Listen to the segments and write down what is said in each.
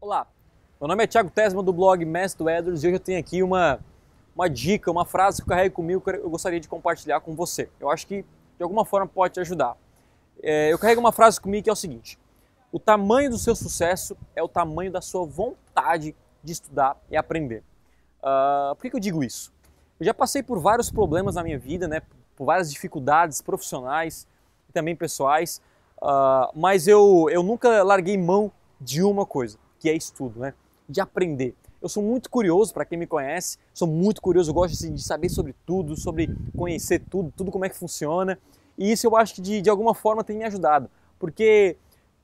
Olá, meu nome é Thiago Tesma do blog Mestre do Edwards e hoje eu tenho aqui uma, uma dica, uma frase que eu carrego comigo que eu gostaria de compartilhar com você. Eu acho que de alguma forma pode te ajudar. É, eu carrego uma frase comigo que é o seguinte: O tamanho do seu sucesso é o tamanho da sua vontade de estudar e aprender. Uh, por que, que eu digo isso? Eu já passei por vários problemas na minha vida, né? por várias dificuldades profissionais e também pessoais, uh, mas eu, eu nunca larguei mão de uma coisa que é estudo, né? De aprender. Eu sou muito curioso, para quem me conhece, sou muito curioso, gosto assim, de saber sobre tudo, sobre conhecer tudo, tudo como é que funciona. E isso eu acho que de, de alguma forma tem me ajudado, porque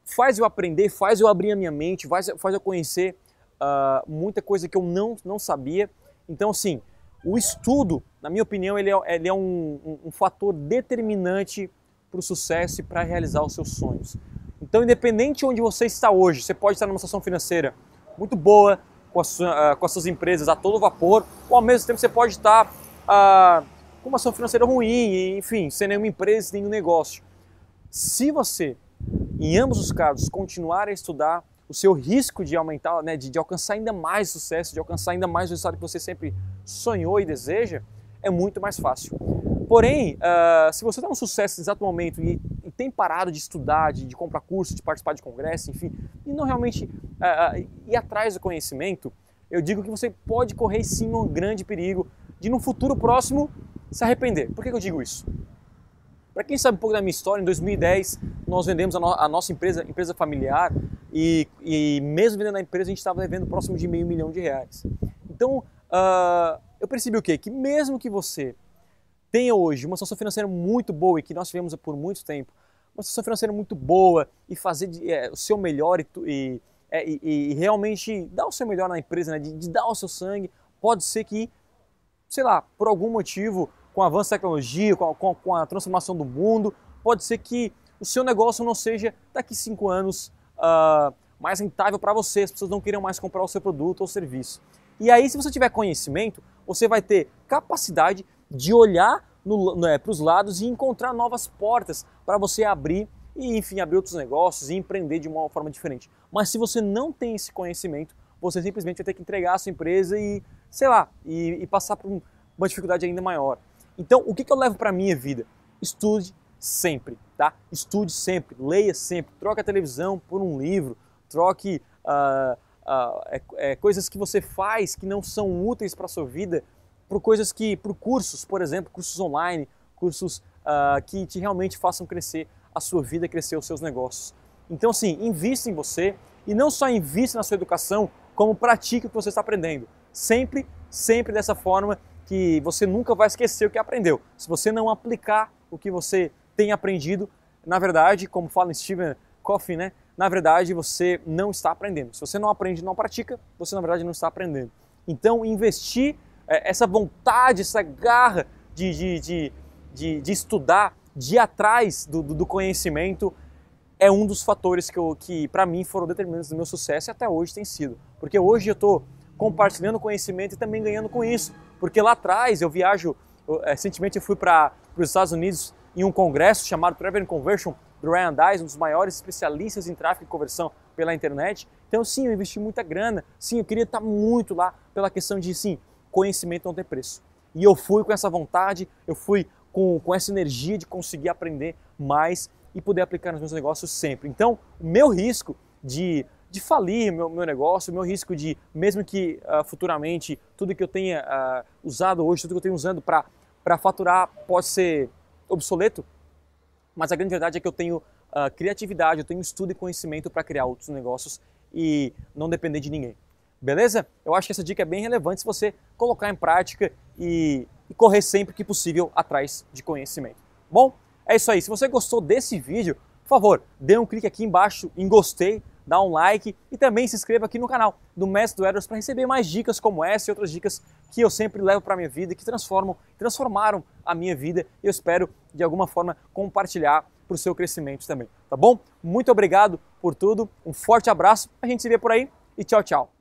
faz eu aprender, faz eu abrir a minha mente, faz, faz eu conhecer uh, muita coisa que eu não, não sabia. Então, assim, o estudo, na minha opinião, ele é, ele é um, um, um fator determinante para o sucesso e para realizar os seus sonhos. Então, independente de onde você está hoje, você pode estar numa situação financeira muito boa, com, sua, ah, com as, suas empresas a todo vapor, ou ao mesmo tempo você pode estar ah, com uma situação financeira ruim, enfim, sem nenhuma empresa, nenhum negócio. Se você, em ambos os casos, continuar a estudar, o seu risco de aumentar, né, de, de alcançar ainda mais sucesso, de alcançar ainda mais o resultado que você sempre sonhou e deseja, é muito mais fácil. Porém, uh, se você está um sucesso nesse exato momento e tem parado de estudar, de, de comprar curso, de participar de congresso, enfim, e não realmente uh, ir atrás do conhecimento, eu digo que você pode correr sim um grande perigo de, num futuro próximo, se arrepender. Por que, que eu digo isso? Para quem sabe um pouco da minha história, em 2010 nós vendemos a, no a nossa empresa, empresa familiar, e, e, mesmo vendendo a empresa a gente estava devendo próximo de meio milhão de reais. Então uh, eu percebi o quê? Que mesmo que você tenha hoje uma situação financeira muito boa e que nós tivemos por muito tempo, uma situação financeira muito boa e fazer é, o seu melhor e, é, e, e, e, realmente dar o seu melhor na empresa, né? de, de dar o seu sangue, pode ser que, sei lá, por algum motivo, com o avanço da tecnologia, com a, com, com a transformação do mundo, pode ser que o seu negócio não seja daqui cinco anos uh, mais rentável para você, as pessoas não queiram mais comprar o seu produto ou serviço. E aí, se você tiver conhecimento, você vai ter capacidade de olhar né, para os lados e encontrar novas portas para você abrir e, enfim, abrir outros negócios e empreender de uma forma diferente. Mas se você não tem esse conhecimento, você simplesmente vai ter que entregar a sua empresa e, sei lá, e, e passar por uma dificuldade ainda maior. Então, o que, que eu levo para a minha vida? Estude sempre, tá? Estude sempre, leia sempre, troque a televisão por um livro, troque uh, uh, é, é, coisas que você faz que não são úteis para a sua vida por coisas que, por cursos, por exemplo, cursos online, cursos uh, que te realmente façam crescer a sua vida, crescer os seus negócios. Então, sim, invista em você e não só invista na sua educação, como pratique o que você está aprendendo. Sempre, sempre dessa forma que você nunca vai esquecer o que aprendeu. Se você não aplicar o que você tem aprendido, na verdade, como fala Steven Coffin, né? Na verdade, você não está aprendendo. Se você não aprende, não pratica, você na verdade não está aprendendo. Então, investir é, essa vontade, essa garra de, de, de, de, estudar, de ir atrás do, do conhecimento, é um dos fatores que, que para mim foram determinantes do meu sucesso e até hoje tem sido. Porque hoje eu estou compartilhando conhecimento e também ganhando com isso. Porque lá atrás eu viajo, eu, é, recentemente eu fui para os Estados Unidos em um congresso chamado Travel and Conversion do Ryan Dice, um dos maiores especialistas em tráfego e conversão pela internet. Então sim, eu investi muita grana, sim, eu queria estar tá muito lá pela questão de sim, conhecimento não tem preço. E eu fui com essa vontade, eu fui com, com essa energia de conseguir aprender mais e poder aplicar nos meus negócios sempre. Então, o meu risco de, de falir meu, meu negócio, o meu risco de, mesmo que uh, futuramente tudo que eu tenha uh, usado hoje, tudo que eu tenho usando para faturar pode ser obsoleto, mas a grande verdade é que eu tenho uh, criatividade, eu tenho estudo e conhecimento para criar outros negócios e não depender de ninguém. Beleza? Eu acho que essa dica é bem relevante se você colocar em prática e, e correr sempre que possível atrás de conhecimento. Bom, é isso aí. Se você gostou desse vídeo, por favor, dê um clique aqui embaixo em gostei, dá um like e também se inscreva aqui no canal do Mestre do Edwards para receber mais dicas como essa e outras dicas que eu sempre levo para a minha vida, que transformam, transformaram a minha vida e eu espero de alguma forma compartilhar para o seu crescimento também, tá bom? Muito obrigado por tudo, um forte abraço, a gente se vê por aí e tchau, tchau!